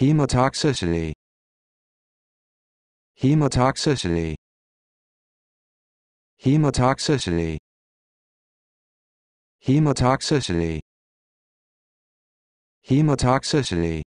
Hemotoxicity. Hemotoxicity. Hemotoxicity. Hemotoxicity. Hemotoxicity.